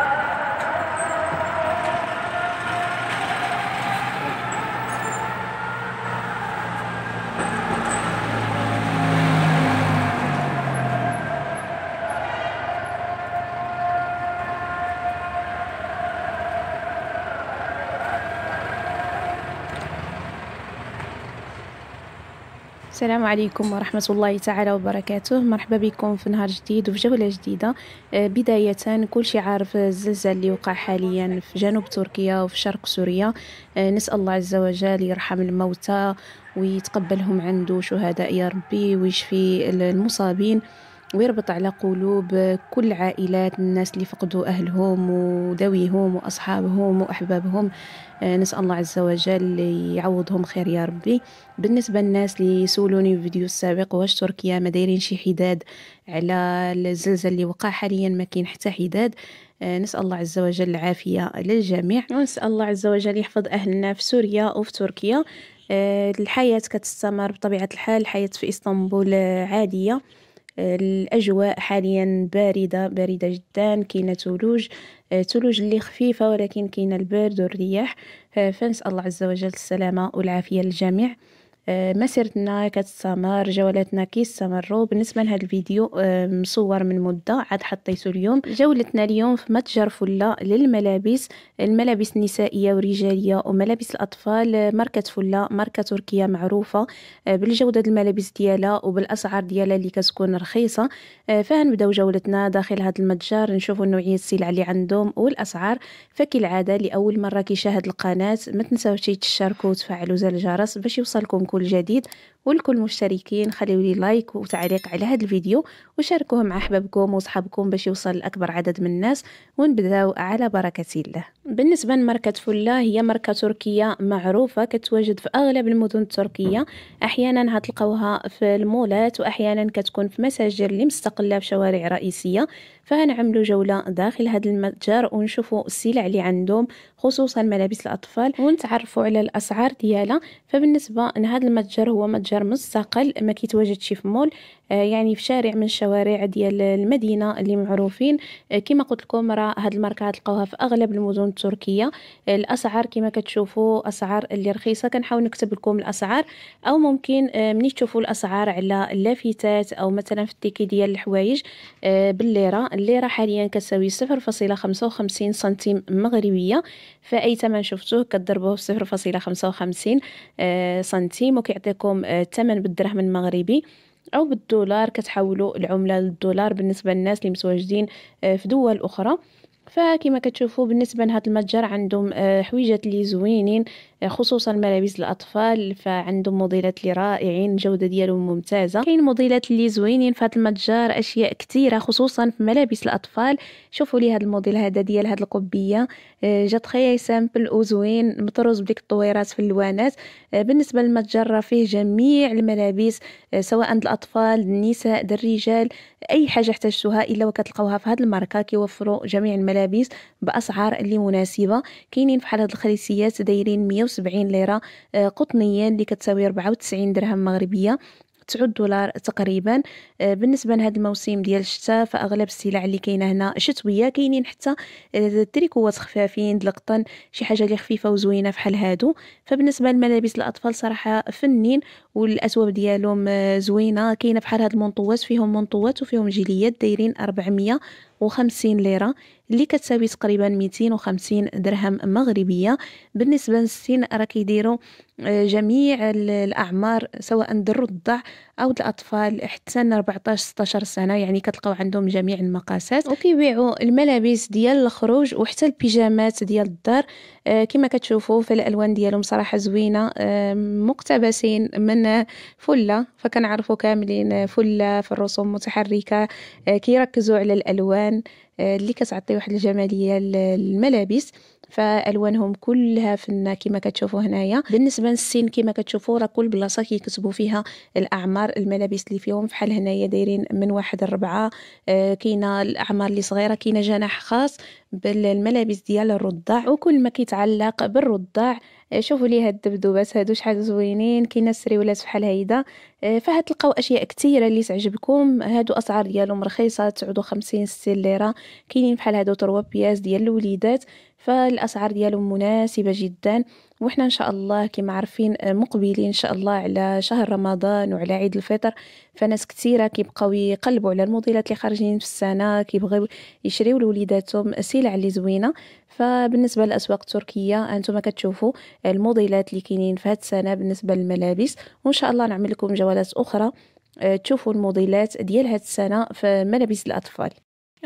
Uh... السلام عليكم ورحمة الله تعالى وبركاته مرحبا بكم في نهار جديد وفي جولة جديدة آه، بداية كل شيء عارف الزلزال اللي وقع حاليا في جنوب تركيا وفي شرق سوريا آه، نسأل الله عز وجل يرحم الموتى ويتقبلهم عنده شهداء يا ربي ويشفي المصابين ويربط على قلوب كل عائلات الناس اللي فقدوا أهلهم وذويهم وأصحابهم وأحبابهم آه، نسأل الله عز وجل يعوضهم خير يا ربي بالنسبة للناس اللي سولوني في الفيديو السابق واش تركيا ما دايرين شي حداد على الزلزال اللي وقع حاليا ما كاين حتى حداد آه، نسأل الله عز وجل العافية للجميع ونسأل الله عز وجل يحفظ أهلنا في سوريا وفي تركيا آه، الحياة كتستمر بطبيعة الحال الحياة في إسطنبول عادية الأجواء حاليا باردة باردة جدا كاينة ثلوج آه، ثلوج اللي خفيفة ولكن كاينة البرد والرياح آه، فنسأل الله عز وجل السلامة والعافية للجميع آه، مسيرتنا كتستمر جولاتنا كيستمروا بالنسبه لهذا الفيديو آه، مصور من مده عاد حطيته اليوم جولتنا اليوم في متجر فله للملابس الملابس النسائيه ورجاليه وملابس الاطفال آه، ماركه فله ماركه تركيه معروفه بالجوده الملابس ديالها وبالاسعار ديالها اللي كتكون رخيصه فهنبداو جولتنا داخل هذا المتجر نشوفوا نوعيه السلع اللي عندهم والاسعار فكالعاده لاول مره كيشاهد القناه ما تنساوش تشتركوا وتفعلوا زر الجرس باش يوصلكم كل كل جديد ولكل المشتركين خليو لي لايك وتعليق على هذا الفيديو وشاركوه مع احبابكم وصحابكم باش يوصل لاكبر عدد من الناس ونبداو على بركه الله بالنسبة لماركة فلا هي ماركة تركية معروفة كتواجد في أغلب المدن التركية أحيانا هتلقوها في المولات وأحيانا كتكون في مساجر اللي مستقلة في شوارع رئيسية فهنعملوا جولة داخل هذا المتجر ونشوفوا السلع اللي عندهم خصوصا ملابس الأطفال ونتعرفوا على الأسعار ديالها فبالنسبة لهذا المتجر هو متجر مستقل ما كيتواجدش في مول آه، يعني في شارع من الشوارع ديال المدينه اللي معروفين آه، كما قلت لكم راه هاد الماركه غتلقاوها في اغلب المدن التركيه آه، الاسعار كما كتشوفوا اسعار اللي رخيصه كنحاول نكتب لكم الاسعار او ممكن ملي تشوفوا الاسعار على اللافتات او مثلا في التيكي ديال الحوايج بالليره الليره حاليا كتساوي 0.55 سنتيم مغربيه فاي ثمن شفتوه كضربوه في 0.55 سنتيم وكيعطيكم الثمن بالدرهم المغربي أو بالدولار كتحولو العملة للدولار بالنسبة للناس اللي متواجدين آه، في دول أخرى فكما كتشوفوا بالنسبه لهذا المتجر عندهم آه، حويجات لي زوينين آه، خصوصا ملابس الاطفال فعندهم موديلات لي رائعين الجوده ديالهم ممتازه كاين موديلات لي زوينين في هذا المتجر اشياء كثيره خصوصا في ملابس الاطفال شوفوا لي هذا الموديل هذا ديال هذه القبيه آه، جات خي سامبل وزوين مطروز بديك الطويرات في اللوانات بالنسبه للمتجر فيه جميع الملابس سواء الاطفال النساء الرجال اي حاجه احتاجتوها الا وكتلقاوها في هذه الماركه كيوفروا جميع الملابس الملابس بأسعار اللي مناسبة كاينين فحال هاد الخريسيات دايرين 170 ليرة آه، قطنية اللي كتساوي 94 درهم مغربية 9 دولار تقريبا آه، بالنسبه لهذا الموسم ديال الشتاء فاغلب السلع اللي كاينه هنا شتويه كاينين حتى التريكوات آه، خفافين القطن شي حاجه اللي خفيفه وزوينه فحال هادو فبالنسبه للملابس الاطفال صراحه فنين والاسواب ديالهم آه، زوينه كاينه بحال هاد المنطوات فيهم منطوات وفيهم جليات دايرين 450 ليره اللي كتساوي تقريبا 250 درهم مغربيه بالنسبه للسن راه كيديروا آه، جميع الاعمار سواء در الضع او الاطفال حتى 14 16 سنه يعني كتلقاو عندهم جميع المقاسات وكيبيعوا الملابس ديال الخروج وحتى البيجامات ديال الدار آه، كما كتشوفوا فالالوان ديالهم صراحه زوينه مقتبسين من فلة فكنعرفوا كاملين فلة في الرسوم المتحركة آه، كيركزوا على الألوان اللي كتعطي واحد الجماليه للملابس فالوانهم كلها فنه كما كتشوفوا هنايا بالنسبه للسن كما كتشوفوا راه كل بلاصه كيكتبوا فيها الاعمار الملابس اللي فيهم فحال هنايا دايرين من واحد لربعه آه كاينه الاعمار اللي صغيره كاينه جناح خاص بالملابس ديال الرضاع وكل ما كيتعلق بالرضاع آه، شوفوا لي هاد الدبدوبات هادو شحال زوينين كاينه السريولات بحال هيدا آه، فهتلقاو اشياء كثيره اللي تعجبكم هادو اسعار ديالهم رخيصه 59 60 ليره كاينين بحال هادو 3 بياس ديال الوليدات فالاسعار ديالهم مناسبه جدا وحنا ان شاء الله كما عارفين آه، مقبلين ان شاء الله على شهر رمضان وعلى عيد الفطر فناس كثيره كيبقاو يقلبوا على الموديلات اللي خارجين في السنه كيبغيو يشريو لوليداتهم سلع اللي زوينه فبالنسبه للاسواق التركيه انتم كتشوفوا الموديلات اللي كاينين في هذه السنه بالنسبه للملابس وان شاء الله نعمل لكم جولات اخرى آه، تشوفوا الموديلات ديال هاد السنه في ملابس الاطفال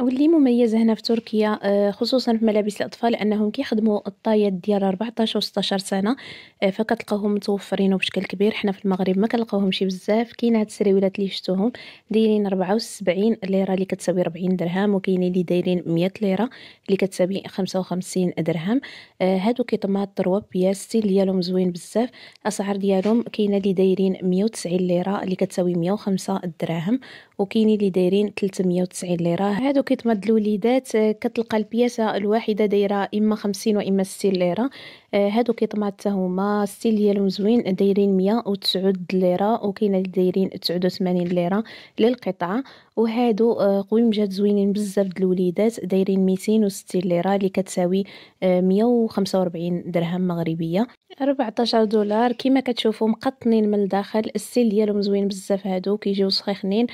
واللي مميز هنا في تركيا آه، خصوصا في ملابس الاطفال انهم كيخدموا الطايات ديال 14 و 16 سنه آه، فكتلقاهم متوفرين بشكل كبير حنا في المغرب ما كنلقاوهمش بزاف كاين هاد السريولات اللي شفتوهم دايرين 74 ليره اللي كتساوي 40 درهم وكاينين اللي دايرين 100 ليره اللي كتساوي 55 درهم آه، هادو كيطمها الطروه يا الستيل ديالهم زوين بزاف الاسعار ديالهم كاينه اللي دايرين 190 ليره اللي كتساوي 105 دراهم وكاينين اللي دايرين 390 ليره هادو كانوا كيتمرض الوليدات آه، كتلقى البياسة الواحدة دايرة إما خمسين وإما ستين ليرة آه، هادو كيطمع حتى هما السيل ديالهم زوين دايرين 109 ليره وكاينه اللي دايرين 89 ليره للقطعه وهادو آه، قويمجات زوينين بزاف د الوليدات دايرين 260 ليره اللي كتساوي 145 آه، درهم مغربيه 14 دولار كما كتشوفوا مقطنين من الداخل السيل ديالهم زوين بزاف هادو كيجيو سخيخنين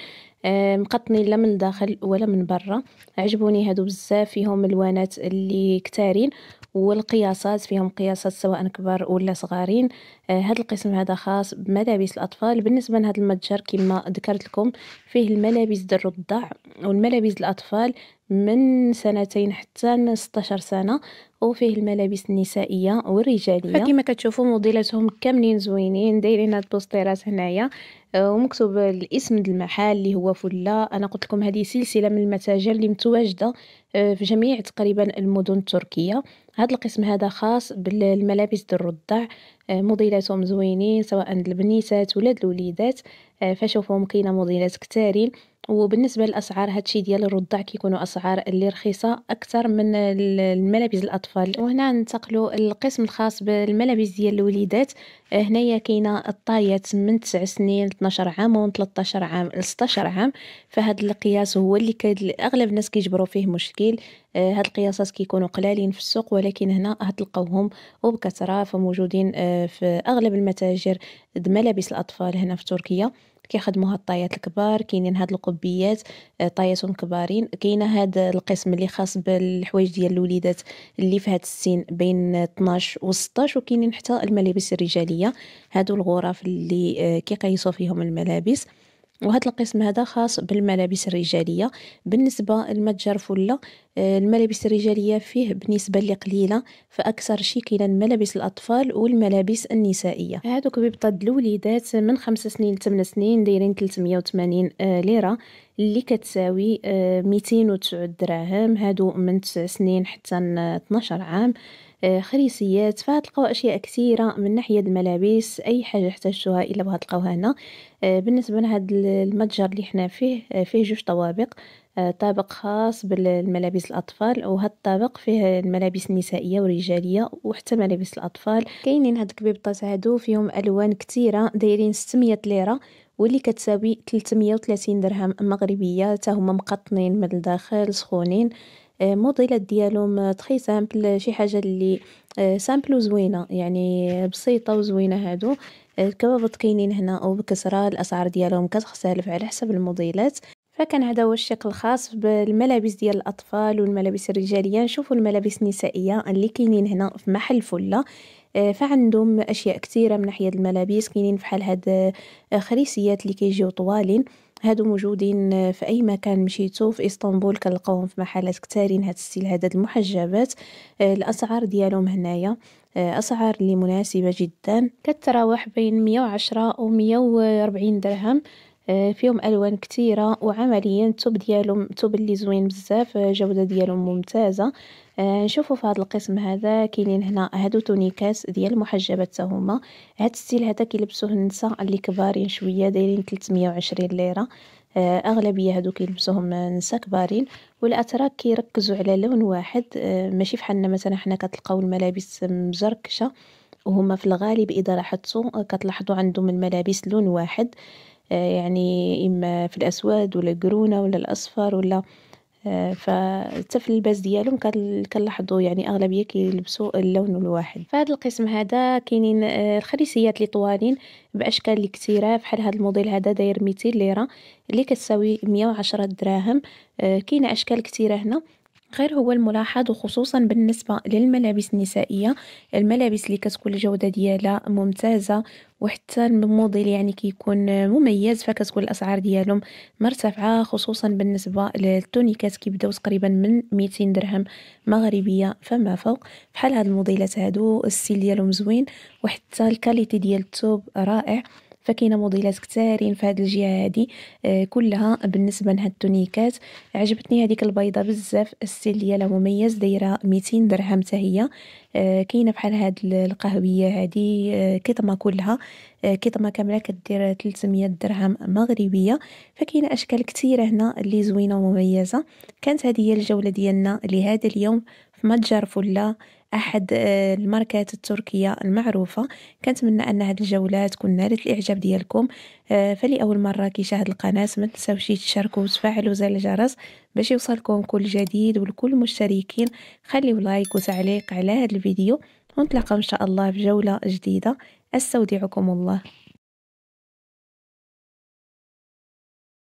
مقطنين لا من الداخل ولا من برا عجبوني هادو بزاف فيهم الوانات اللي كتارين والقياسات فيهم قياس الرياسات سواء كبار ولا صغارين آه، هذا القسم هذا خاص بملابس الاطفال بالنسبه لهذا المتجر كما ذكرت لكم فيه الملابس ديال الرضع والملابس الاطفال من سنتين حتى ل 16 سنه وفيه الملابس النسائيه والرجاليه فكما كتشوفوا موديلاتهم كاملين زوينين دايرين هاد البوستيرات هنايا آه، ومكتوب الاسم د المحل اللي هو فلا انا قلت لكم هذه سلسله من المتاجر اللي متواجده آه، في جميع تقريبا المدن التركيه هذا القسم هذا خاص بالملابس د الرضع آه، موديلاتهم زوينين سواء البنيسات ولا الوليدات فشوفوا كاينه موديلات كتارين وبالنسبه للاسعار هادشي ديال الرضع كيكونوا اسعار اللي رخيصه اكثر من الملابس الاطفال وهنا ننتقلوا للقسم الخاص بالملابس ديال الوليدات آه، هنايا كاينه الطايات من 9 سنين 12 عام ومن 13 عام 16 عام فهاد القياس هو اللي اغلب الناس كيجبروا فيه مشكل آه، هاد القياسات كيكونوا قلالين في السوق ولكن هنا هتلقاوهم وبكثره فموجودين آه، في اغلب المتاجر ملابس الاطفال هنا في تركيا كيخدموا هاد الطايات الكبار كاينين هاد القبيات آه، طاياتهم كبارين كاينه هاد القسم اللي خاص بالحوايج ديال الوليدات اللي في هاد السن بين 12 و 16 وكاينين حتى الملابس الرجاليه هادو الغرف اللي آه، كيقيسوا فيهم الملابس وهذا القسم هذا خاص بالملابس الرجاليه بالنسبه للمتجر فله آه، الملابس الرجاليه فيه بالنسبه اللي قليله فاكثر كاين ملابس الاطفال والملابس النسائيه هادوك بيبطات الوليدات من خمس سنين لثمان سنين دايرين 380 آه، ليره اللي كتساوي آه، ميتين وتسعة دراهم هادو من تسع سنين حتى 12 عام آه، خريسيات فغتلقاو اشياء كثيره من ناحيه الملابس اي حاجه احتاجتوها الا بغا تلقاوها هنا آه، بالنسبه لهاد المتجر اللي حنا فيه فيه جوج طوابق طابق خاص بالملابس الاطفال وهاد الطابق فيه الملابس النسائيه والرجاليه وحتى ملابس الاطفال كاينين هاد الكبيبطات هادو فيهم الوان كثيره دايرين 600 ليره واللي كتساوي تلتميه درهم مغربية، تا هما مقطنين من الداخل سخونين، الموديلات آه، ديالهم آه، تري سامبل، آه، شي حاجة اللي سامبل وزوينة، يعني بسيطة وزوينة هادو. الكوابط كاينين هنا وبكثرة، الأسعار ديالهم كتختلف على حسب الموديلات. فكان هذا هو الشق الخاص بالملابس ديال الأطفال والملابس الرجالية. نشوفو الملابس النسائية اللي كاينين هنا في محل فلة آه، فعندهم اشياء كثيره من ناحيه الملابس كاينين بحال هاد آه، خريسيات اللي كيجيو طوالين هادو موجودين آه، في اي مكان مشيتو في اسطنبول كنلقاوهم في محلات كثارين هاد السيل هاد المحجبات الاسعار ديالهم هنايا اسعار اللي مناسبه جدا كتراوح بين 110 و 140 درهم آه، فيهم ألوان كتيرة وعمليا الثوب ديالهم الثوب اللي زوين بزاف الجودة آه، ديالهم ممتازة، آه، نشوفو في هاد القسم هذا كاينين هنا هادو تونيكات ديال المحجبات حتى هما، هاد الستيل هذا كيلبسوه النسا اللي كبارين شوية دايرين تلتمية وعشرين ليرة، أغلبية هادو كيلبسوهم نسا كبارين، والأتراك كيركزو على لون واحد ماشي فحالنا مثلا حنا كتلقاو الملابس مزركشة، وهما في الغالب إذا لاحظتو كتلاحظو عندهم الملابس لون واحد. آه، يعني إما في الأسود ولا القرونة ولا الأصفر ولا فحتى آه، في اللباس ديالهم كنلاحظوا يعني اغلبيه كيلبسوا اللون الواحد فهاد القسم هذا كاينين آه، الخريسيات اللي طوالين باشكال كثيره بحال هاد الموديل هذا داير 200 ليره اللي كتساوي 110 دراهم كاينه اشكال كثيره هنا غير هو الملاحظ وخصوصا بالنسبه للملابس النسائيه الملابس اللي كتكون الجوده ديالها ممتازه وحتى الموديل يعني كيكون مميز فكتكون الاسعار ديالهم مرتفعه خصوصا بالنسبه للتونيكات كيبداو تقريبا من 200 درهم مغربيه فما فوق بحال هاد الموديلات هادو السيل ديالهم زوين وحتى الكاليتي ديال الثوب رائع فكاينه موديلات كثارين في هذه الجهه هذه آه، كلها بالنسبه لهاد التونيكات عجبتني هذيك البيضه بزاف السيل ديالها مميز دايره 200 درهم حتى هي آه، كاينه بحال هاد القهويه هادي آه، كيطما كلها كيطما كامله كدير 300 درهم مغربيه فكاينه اشكال كثيره هنا اللي زوينه ومميزه كانت هذه هي الجوله ديالنا لهذا اليوم في متجر فله أحد آه، الماركات التركية المعروفة كنتمنى أن هذه الجولة تكون نالت الإعجاب ديالكم آه، فلأول مرة كيشاهد القناة ما تنساوش تشاركوا وتفعلوا زر الجرس باش يوصلكم كل جديد ولكل مشتركين خليوا لايك وتعليق على هذا الفيديو ونتلاقاو إن شاء الله في جولة جديدة أستودعكم الله